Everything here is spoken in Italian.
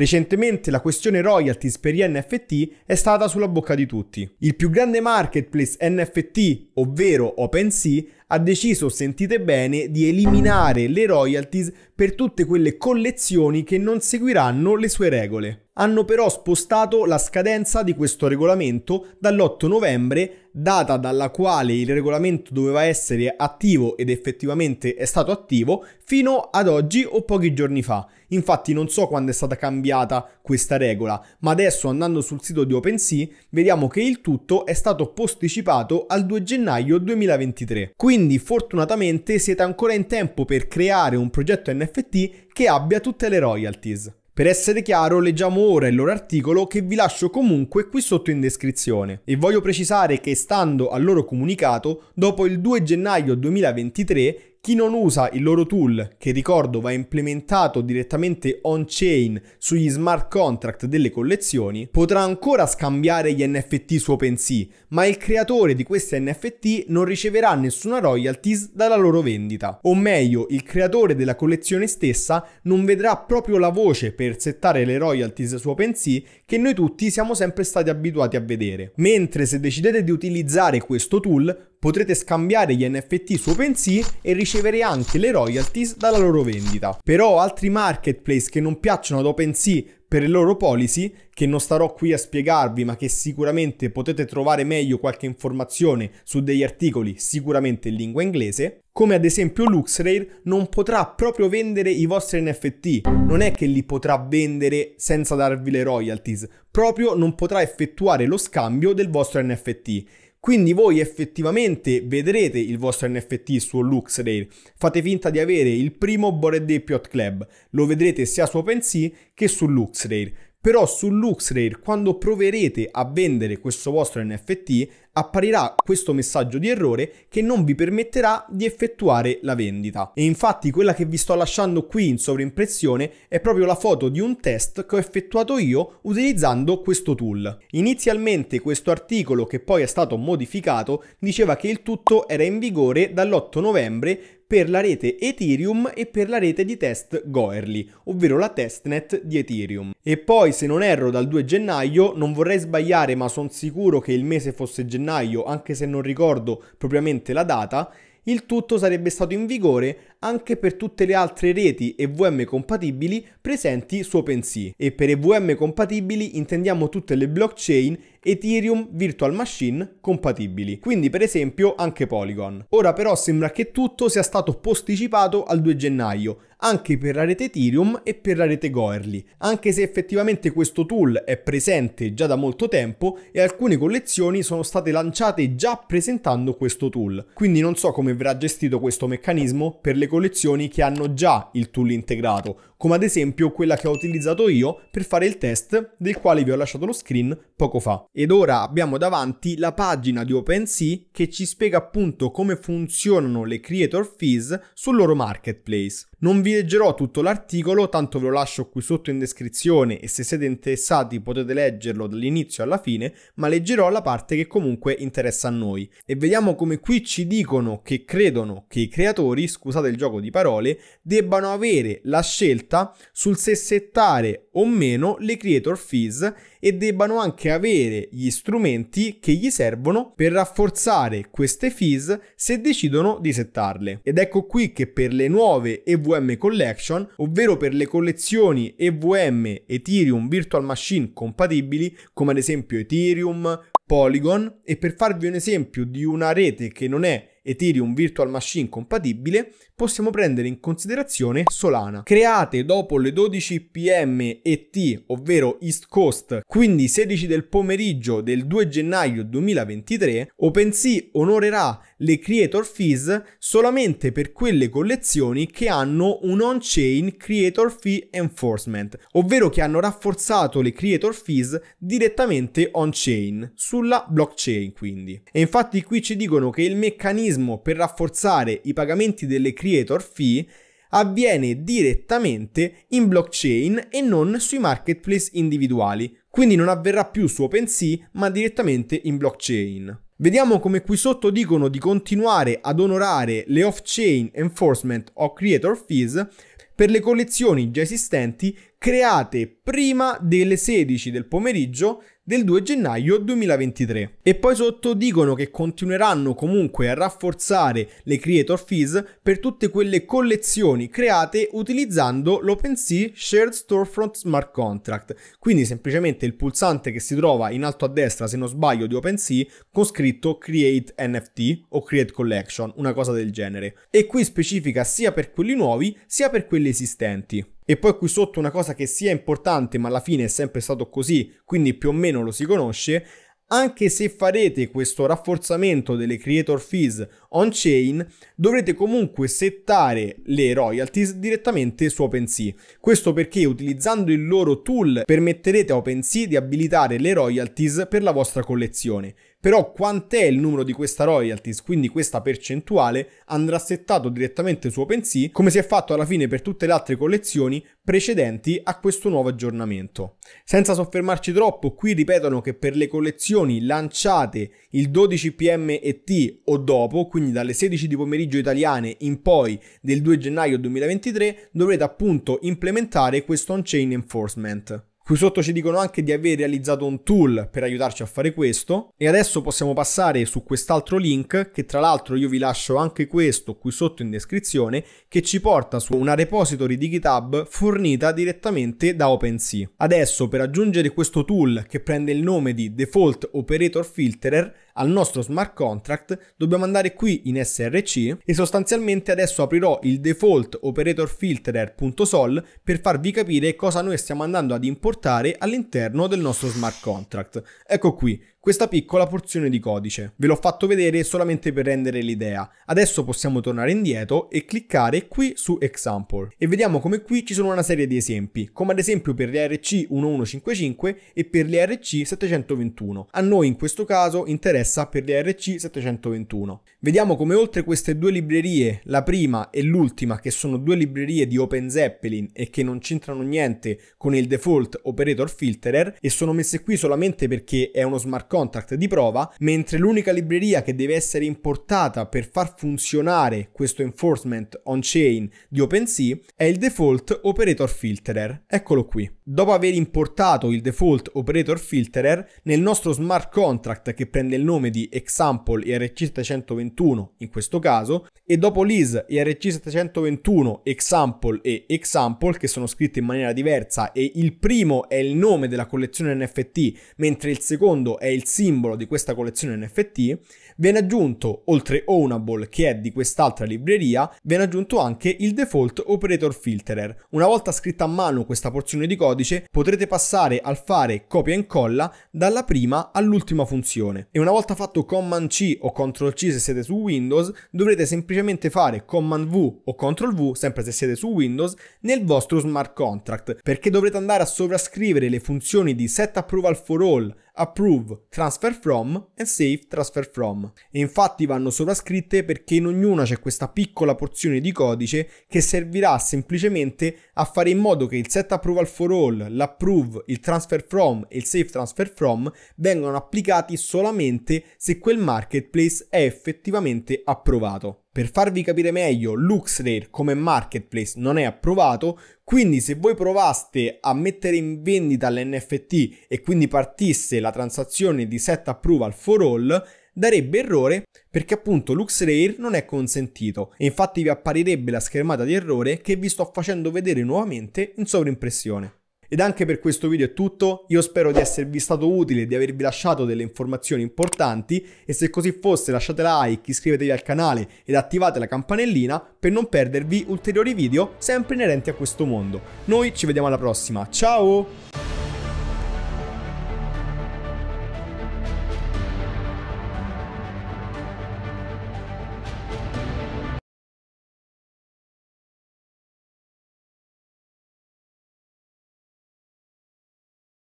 Recentemente la questione royalties per gli NFT è stata sulla bocca di tutti. Il più grande marketplace NFT, ovvero OpenSea, ha deciso, sentite bene, di eliminare le royalties per tutte quelle collezioni che non seguiranno le sue regole hanno però spostato la scadenza di questo regolamento dall'8 novembre, data dalla quale il regolamento doveva essere attivo ed effettivamente è stato attivo, fino ad oggi o pochi giorni fa. Infatti non so quando è stata cambiata questa regola, ma adesso andando sul sito di OpenSea vediamo che il tutto è stato posticipato al 2 gennaio 2023. Quindi fortunatamente siete ancora in tempo per creare un progetto NFT che abbia tutte le royalties. Per essere chiaro, leggiamo ora il loro articolo che vi lascio comunque qui sotto in descrizione e voglio precisare che stando al loro comunicato, dopo il 2 gennaio 2023 chi non usa il loro tool, che ricordo va implementato direttamente on-chain sugli smart contract delle collezioni, potrà ancora scambiare gli NFT su OpenSea, ma il creatore di questi NFT non riceverà nessuna royalties dalla loro vendita. O meglio, il creatore della collezione stessa non vedrà proprio la voce per settare le royalties su OpenSea che noi tutti siamo sempre stati abituati a vedere. Mentre se decidete di utilizzare questo tool, potrete scambiare gli NFT su OpenSea e ricevere anche le royalties dalla loro vendita. Però altri marketplace che non piacciono ad OpenSea per le loro policy, che non starò qui a spiegarvi, ma che sicuramente potete trovare meglio qualche informazione su degli articoli sicuramente in lingua inglese, come ad esempio LuxRare non potrà proprio vendere i vostri NFT, non è che li potrà vendere senza darvi le royalties, proprio non potrà effettuare lo scambio del vostro NFT. Quindi voi effettivamente vedrete il vostro NFT su LuxRail. Fate finta di avere il primo Bored Ape Yacht Club. Lo vedrete sia su OpenSea che su LuxRail però su LuxRare quando proverete a vendere questo vostro NFT apparirà questo messaggio di errore che non vi permetterà di effettuare la vendita. E infatti quella che vi sto lasciando qui in sovrimpressione è proprio la foto di un test che ho effettuato io utilizzando questo tool. Inizialmente questo articolo che poi è stato modificato diceva che il tutto era in vigore dall'8 novembre per la rete Ethereum e per la rete di test Goerli, ovvero la testnet di Ethereum. E poi, se non erro, dal 2 gennaio, non vorrei sbagliare ma sono sicuro che il mese fosse gennaio, anche se non ricordo propriamente la data, il tutto sarebbe stato in vigore anche per tutte le altre reti EVM compatibili presenti su OpenSea e per EVM compatibili intendiamo tutte le blockchain Ethereum Virtual Machine compatibili, quindi per esempio anche Polygon. Ora però sembra che tutto sia stato posticipato al 2 gennaio, anche per la rete Ethereum e per la rete Goerli, anche se effettivamente questo tool è presente già da molto tempo e alcune collezioni sono state lanciate già presentando questo tool, quindi non so come verrà gestito questo meccanismo per le collezioni che hanno già il tool integrato, come ad esempio quella che ho utilizzato io per fare il test del quale vi ho lasciato lo screen poco fa. Ed ora abbiamo davanti la pagina di OpenSea che ci spiega appunto come funzionano le creator fees sul loro marketplace. Non vi leggerò tutto l'articolo, tanto ve lo lascio qui sotto in descrizione e se siete interessati potete leggerlo dall'inizio alla fine, ma leggerò la parte che comunque interessa a noi. E vediamo come qui ci dicono che credono che i creatori, scusate il gioco di parole, debbano avere la scelta sul se settare o meno le creator fees e debbano anche avere gli strumenti che gli servono per rafforzare queste fees se decidono di settarle. Ed ecco qui che per le nuove evoluzioni EVM Collection, ovvero per le collezioni EVM Ethereum Virtual Machine compatibili, come ad esempio Ethereum, Polygon, e per farvi un esempio di una rete che non è Ethereum Virtual Machine compatibile, possiamo prendere in considerazione Solana. Create dopo le 12 pm ET, ovvero East Coast, quindi 16 del pomeriggio del 2 gennaio 2023, OpenSea onorerà le creator fees solamente per quelle collezioni che hanno un on-chain creator fee enforcement, ovvero che hanno rafforzato le creator fees direttamente on-chain, sulla blockchain quindi. E infatti qui ci dicono che il meccanismo meccanismo per rafforzare i pagamenti delle creator fee avviene direttamente in blockchain e non sui marketplace individuali, quindi non avverrà più su OpenSea ma direttamente in blockchain. Vediamo come qui sotto dicono di continuare ad onorare le off-chain enforcement o creator fees per le collezioni già esistenti create prima delle 16 del pomeriggio del 2 gennaio 2023. E poi sotto dicono che continueranno comunque a rafforzare le creator fees per tutte quelle collezioni create utilizzando l'OpenSea Shared Storefront Smart Contract. Quindi semplicemente il pulsante che si trova in alto a destra, se non sbaglio, di OpenSea con scritto Create NFT o Create Collection, una cosa del genere. E qui specifica sia per quelli nuovi sia per quelli esistenti. E poi qui sotto una cosa che sia importante, ma alla fine è sempre stato così, quindi più o meno lo si conosce, anche se farete questo rafforzamento delle creator fees on-chain, dovrete comunque settare le royalties direttamente su OpenSea. Questo perché utilizzando il loro tool permetterete a OpenSea di abilitare le royalties per la vostra collezione però quant'è il numero di questa royalties, quindi questa percentuale, andrà settato direttamente su OpenSea, come si è fatto alla fine per tutte le altre collezioni precedenti a questo nuovo aggiornamento. Senza soffermarci troppo, qui ripetono che per le collezioni lanciate il 12 PM pmt o dopo, quindi dalle 16 di pomeriggio italiane in poi del 2 gennaio 2023, dovrete appunto implementare questo on-chain enforcement. Qui sotto ci dicono anche di aver realizzato un tool per aiutarci a fare questo e adesso possiamo passare su quest'altro link che tra l'altro io vi lascio anche questo qui sotto in descrizione che ci porta su una repository di GitHub fornita direttamente da OpenSea. Adesso per aggiungere questo tool che prende il nome di Default Operator Filterer al nostro smart contract dobbiamo andare qui in SRC e sostanzialmente adesso aprirò il default operator filterer.sol per farvi capire cosa noi stiamo andando ad importare portare all'interno del nostro smart contract. Ecco qui, questa piccola porzione di codice. Ve l'ho fatto vedere solamente per rendere l'idea. Adesso possiamo tornare indietro e cliccare qui su Example e vediamo come qui ci sono una serie di esempi, come ad esempio per le RC 1155 e per le RC 721. A noi in questo caso interessa per le RC 721. Vediamo come oltre queste due librerie, la prima e l'ultima, che sono due librerie di Open Zeppelin e che non c'entrano niente con il default Operator Filterer e sono messe qui solamente perché è uno smart contract di prova, mentre l'unica libreria che deve essere importata per far funzionare questo enforcement on-chain di OpenSea è il default operator filterer. Eccolo qui. Dopo aver importato il default operator filterer, nel nostro smart contract che prende il nome di example ERC721 in questo caso, e dopo lease ERC721 example e example che sono scritti in maniera diversa e il primo è il nome della collezione NFT mentre il secondo è il simbolo di questa collezione NFT, viene aggiunto, oltre Ownable che è di quest'altra libreria, viene aggiunto anche il default operator filterer. Una volta scritta a mano questa porzione di codice codice potrete passare al fare copia e incolla dalla prima all'ultima funzione. E una volta fatto Command C o Ctrl C se siete su Windows, dovrete semplicemente fare Command V o Ctrl V, sempre se siete su Windows, nel vostro smart contract, perché dovrete andare a sovrascrivere le funzioni di set approval for all approve, transfer from e save transfer from. E infatti vanno sovrascritte perché in ognuna c'è questa piccola porzione di codice che servirà semplicemente a fare in modo che il set approval for all, l'approve, il transfer from e il save transfer from vengano applicati solamente se quel marketplace è effettivamente approvato. Per farvi capire meglio, LuxRare come marketplace non è approvato, quindi se voi provaste a mettere in vendita l'NFT e quindi partisse la transazione di set approval for all, darebbe errore perché appunto LuxRare non è consentito e infatti vi apparirebbe la schermata di errore che vi sto facendo vedere nuovamente in sovrimpressione. Ed anche per questo video è tutto, io spero di esservi stato utile e di avervi lasciato delle informazioni importanti e se così fosse lasciate like, iscrivetevi al canale ed attivate la campanellina per non perdervi ulteriori video sempre inerenti a questo mondo. Noi ci vediamo alla prossima, ciao!